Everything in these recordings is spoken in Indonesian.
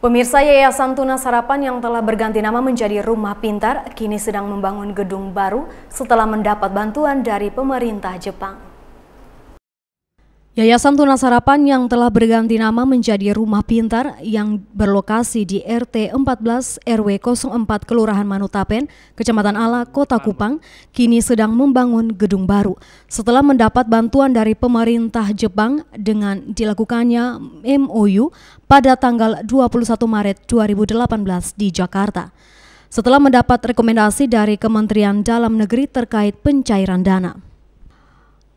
Pemirsa Yayasan Tunas Sarapan yang telah berganti nama menjadi Rumah Pintar kini sedang membangun gedung baru setelah mendapat bantuan dari pemerintah Jepang. Yayasan Tunas Harapan yang telah berganti nama menjadi Rumah Pintar yang berlokasi di RT 14 RW 04 Kelurahan Manutapen, Kecamatan Ala, Kota Kupang, kini sedang membangun gedung baru. Setelah mendapat bantuan dari pemerintah Jepang dengan dilakukannya MOU pada tanggal 21 Maret 2018 di Jakarta. Setelah mendapat rekomendasi dari Kementerian Dalam Negeri terkait pencairan dana.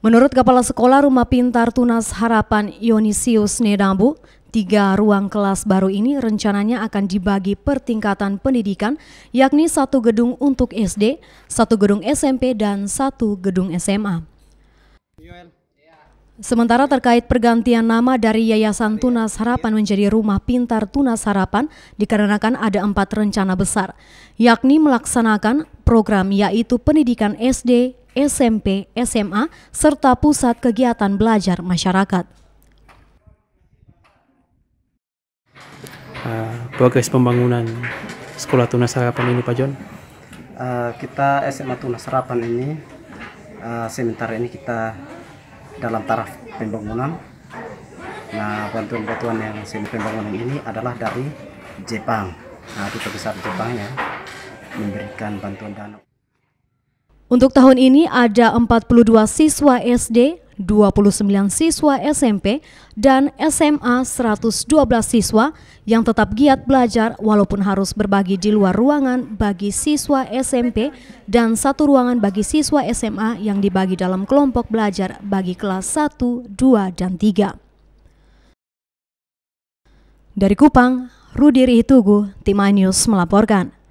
Menurut Kepala Sekolah Rumah Pintar Tunas Harapan Yonisius Nedambu, tiga ruang kelas baru ini rencananya akan dibagi pertingkatan pendidikan, yakni satu gedung untuk SD, satu gedung SMP, dan satu gedung SMA. Sementara terkait pergantian nama dari Yayasan Tunas Harapan menjadi Rumah Pintar Tunas Harapan dikarenakan ada empat rencana besar, yakni melaksanakan program yaitu pendidikan SD, SMP, SMA, serta pusat kegiatan belajar masyarakat. Uh, progres pembangunan Sekolah Tunas Harapan ini Pak John? Uh, kita SMA Tunas Harapan ini uh, sementara ini kita dalam taraf pembangunan. Nah, bantuan-bantuan yang sini pembangunan ini adalah dari Jepang. Nah, kita besar Jepang ya memberikan bantuan dana. Untuk tahun ini ada 42 siswa SD, 29 siswa SMP, dan SMA 112 siswa yang tetap giat belajar walaupun harus berbagi di luar ruangan bagi siswa SMP dan satu ruangan bagi siswa SMA yang dibagi dalam kelompok belajar bagi kelas 1, 2, dan 3. Dari Kupang, Rudi Rihitugu, Timah News melaporkan.